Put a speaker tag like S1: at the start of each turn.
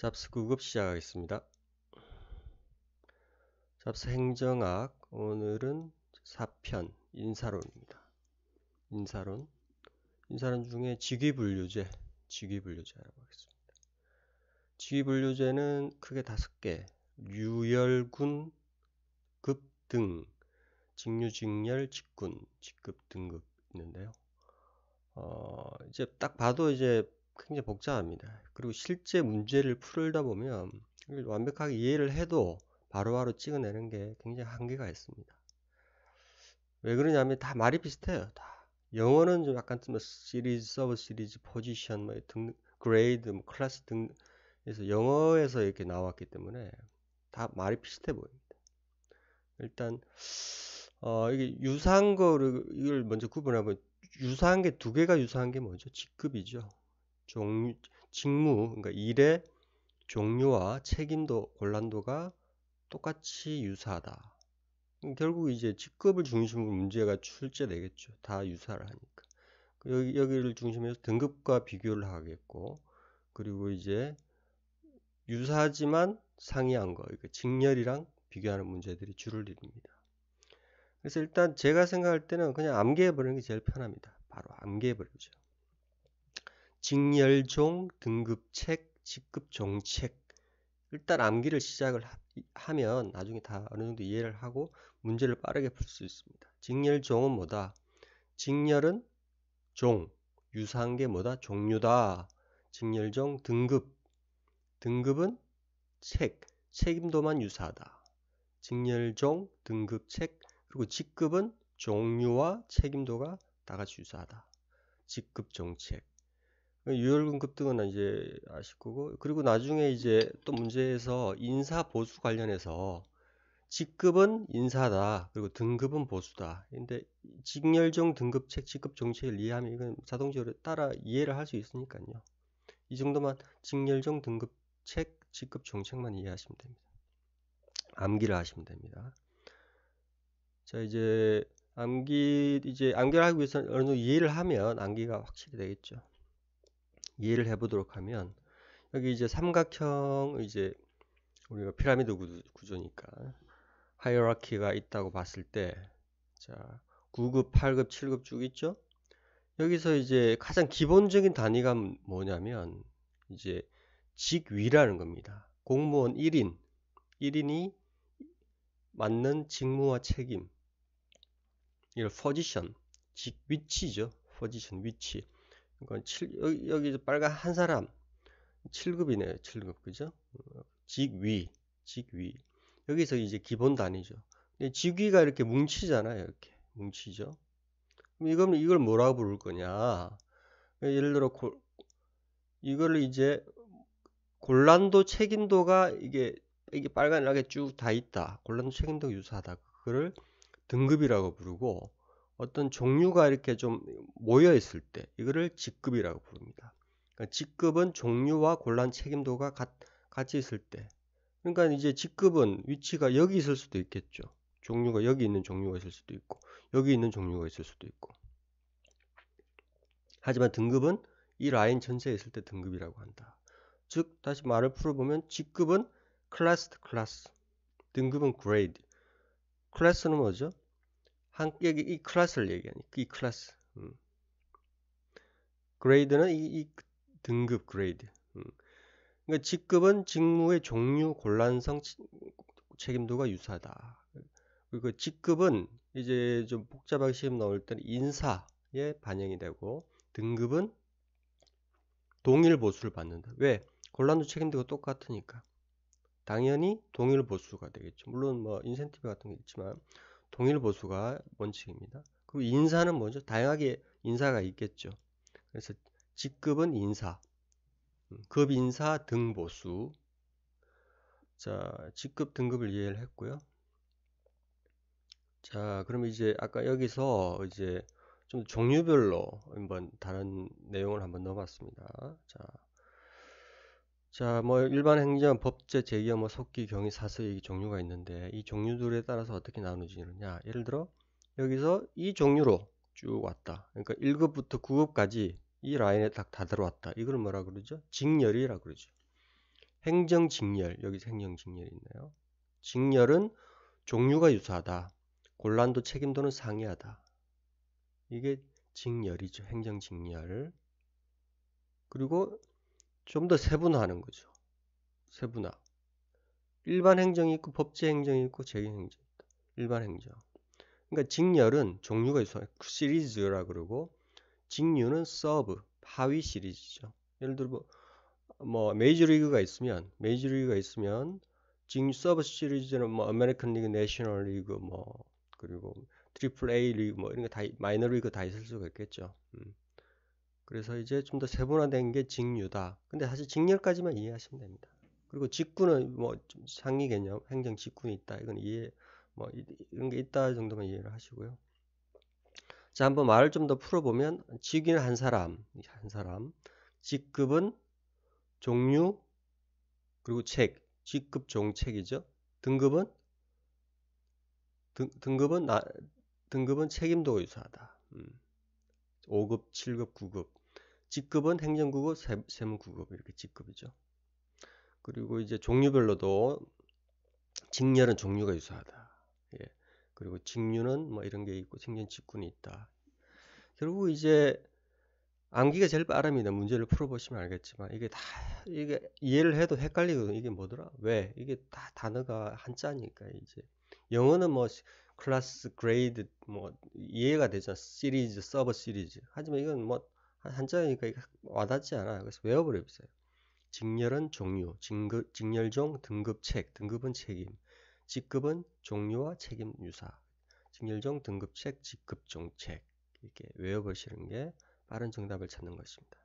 S1: 잡스 구급 시작하겠습니다. 잡스 행정학 오늘은 4편 인사론입니다. 인사론 인사론 중에 직위분류제 직위분류제알아보겠습니다 직위분류제는 크게 다섯 개 유열군 급등 직류직렬 직군 직급 등급 있는데요. 어, 이제 딱 봐도 이제 굉장히 복잡합니다. 그리고 실제 문제를 풀다 보면 완벽하게 이해를 해도 바로바로 찍어내는 게 굉장히 한계가 있습니다. 왜 그러냐면 다 말이 비슷해요. 다 영어는 좀 약간 뭐 시리즈, 서브 시리즈, 포지션, 뭐 등, 그레이드, 뭐 클래스 등 그래서 영어에서 이렇게 나왔기 때문에 다 말이 비슷해 보입니다. 일단 어 이게 유사한 거를 이걸 먼저 구분하면 유사한 게 두 개가 유사한 게 뭐죠? 직급이죠. 종, 직무, 그러니까 일의 종류와 책임도 곤란도가 똑같이 유사하다. 결국 이제 직급을 중심으로 문제가 출제되겠죠. 다 유사를 하니까. 그 여기, 여기를 중심해서 등급과 비교를 하겠고, 그리고 이제 유사하지만 상이한 거, 그러니까 직렬이랑 비교하는 문제들이 줄을 이룹니다. 그래서 일단 제가 생각할 때는 그냥 암기해버리는 게 제일 편합니다. 바로 암기해버리죠. 직렬종, 등급책, 직급종책 일단 암기를 시작을 하면 나중에 다 어느 정도 이해를 하고 문제를 빠르게 풀 수 있습니다. 직렬종은 뭐다? 직렬은 종, 유사한 게 뭐다? 종류다. 직렬종 등급, 등급은 책, 책임도만 유사하다. 직렬종, 등급, 책, 그리고 직급은 종류와 책임도가 다 같이 유사하다. 직급정책. 그 유혈금급 등은 이제 아실 거고 그리고 나중에 이제 또 문제에서 인사 보수 관련해서 직급은 인사다 그리고 등급은 보수다 근데 직렬종 등급책 직급 정책을 이해하면 이건 자동적으로 따라 이해를 할 수 있으니까요 이 정도만 직렬종 등급책 직급 정책만 이해하시면 됩니다 암기를 하시면 됩니다 자 이제 암기 이제 암기를 하기 위해서 어느 정도 이해를 하면 암기가 확실히 되겠죠 이해를 해보도록 하면 여기 이제 삼각형 이제 우리가 피라미드 구조, 니까 하이어라키가 있다고 봤을 때 자, 9급, 8급, 7급 쭉 있죠? 여기서 이제 가장 기본적인 단위가 뭐냐면 이제 직위라는 겁니다. 공무원 1인, 1인이 맞는 직무와 책임. 이걸 포지션, 직 위치죠. 포지션 위치. 그러 그러니까 7, 여기, 여기 빨간 한 사람 7급이네요. 7급 그죠? 직위, 직위. 여기서 이제 기본 단위죠. 근데 직위가 이렇게 뭉치잖아요. 이렇게 뭉치죠. 그럼 이거 이걸 뭐라고 부를 거냐? 예를 들어 고, 이걸 이제 곤란도 책임도가 이게 이게 빨간락에 쭉 다 있다. 곤란도 책임도 유사하다. 그거를 등급이라고 부르고 어떤 종류가 이렇게 좀 모여 있을 때 이거를 직급이라고 부릅니다. 그러니까 직급은 종류와 곤란 책임도가 같, 같이 있을 때. 그러니까 이제 직급은 위치가 여기 있을 수도 있겠죠. 종류가 여기 있는 종류가 있을 수도 있고 여기 있는 종류가 있을 수도 있고. 하지만 등급은 이 라인 전체에 있을 때 등급이라고 한다. 즉 다시 말을 풀어보면 직급은 클래스 클래스 등급은 그레이드 클래스는 뭐죠? 한, 여기 이 클래스를 얘기하니, 이 클래스. 음. 그레이드는 이, 이 등급 그레이드. 음. 그러니까 직급은 직무의 종류, 곤란성, 책임도가 유사하다. 그리고 직급은 이제 좀 복잡하게 시험 나올 때는 인사에 반영이 되고 등급은 동일 보수를 받는다. 왜? 곤란도 책임도가 똑같으니까. 당연히 동일 보수가 되겠죠. 물론 뭐 인센티브 같은 게 있지만 동일 보수가 원칙입니다. 그리고 인사는 뭐죠? 다양하게 인사가 있겠죠. 그래서 직급은 인사, 음, 급 인사 등 보수. 자, 직급 등급을 이해를 했고요. 자, 그럼 이제 아까 여기서 이제 좀 종류별로 한번 다른 내용을 한번 넣어봤습니다. 자, 자, 뭐 일반 행정, 법제, 제기와 뭐 속기, 경위, 사서의 종류가 있는데 이 종류들에 따라서 어떻게 나누지느냐. 예를 들어 여기서 이 종류로 쭉 왔다. 그러니까 1급부터 9급까지 이 라인에 딱 다 들어왔다. 이걸 뭐라 그러죠? 직렬이라 그러죠. 행정 직렬. 여기서 행정 직렬이 있네요 직렬은 종류가 유사하다. 곤란도 책임도는 상이하다. 이게 직렬이죠. 행정 직렬. 그리고 좀더 세분화하는 거죠. 세분화. 일반 행정이 있고 법제 행정이 있고 재위 행정. 일반 행정. 그러니까 직렬은 종류가 있어요. 시리즈라 그러고 직류는 서브, 하위 시리즈죠. 예를 들어 뭐, 뭐 메이저리그가 있으면 메이저리그가 있으면 직 서브 시리즈는 뭐 아메리칸 리그, 내셔널 리그 뭐 그리고 트리플 A 리그 뭐 이런 게다 마이너리그 다 있을 수가 있겠죠. 음. 그래서 이제 좀 더 세분화된 게 직류다. 근데 사실 직렬까지만 이해하시면 됩니다. 그리고 직구는뭐 상위 개념, 행정 직군이 있다. 이건 이해 뭐 이런 게 있다 정도만 이해를 하시고요. 자, 한번 말을 좀 더 풀어보면 직위는한 사람, 한 사람, 직급은 종류 그리고 책, 직급 종책이죠. 등급은 등, 등급은 나, 등급은 책임도 유사하다 음. 5급, 7급, 9급 직급은 행정구급, 세무구급 이렇게 직급이죠. 그리고 이제 종류별로도 직렬은 종류가 유사하다. 예. 그리고 직류는 뭐 이런 게 있고 직년 직군이 있다. 결국 이제 암기가 제일 빠릅니다. 문제를 풀어보시면 알겠지만 이게 다 이게 이해를 해도 헷갈리거든. 이게 뭐더라? 왜? 이게 다 단어가 한자니까 이제 영어는 뭐 클래스, 그레이드 뭐 이해가 되죠. 시리즈, 서버 시리즈. 하지만 이건 뭐 한자니까 이게 와닿지 않아. 그래서 외워버려보세요. 직렬은 종류, 직급, 직렬종, 등급책, 등급은 책임, 직급은 종류와 책임 유사, 직렬종, 등급책, 직급종책 이렇게 외워보시는 게 빠른 정답을 찾는 것입니다.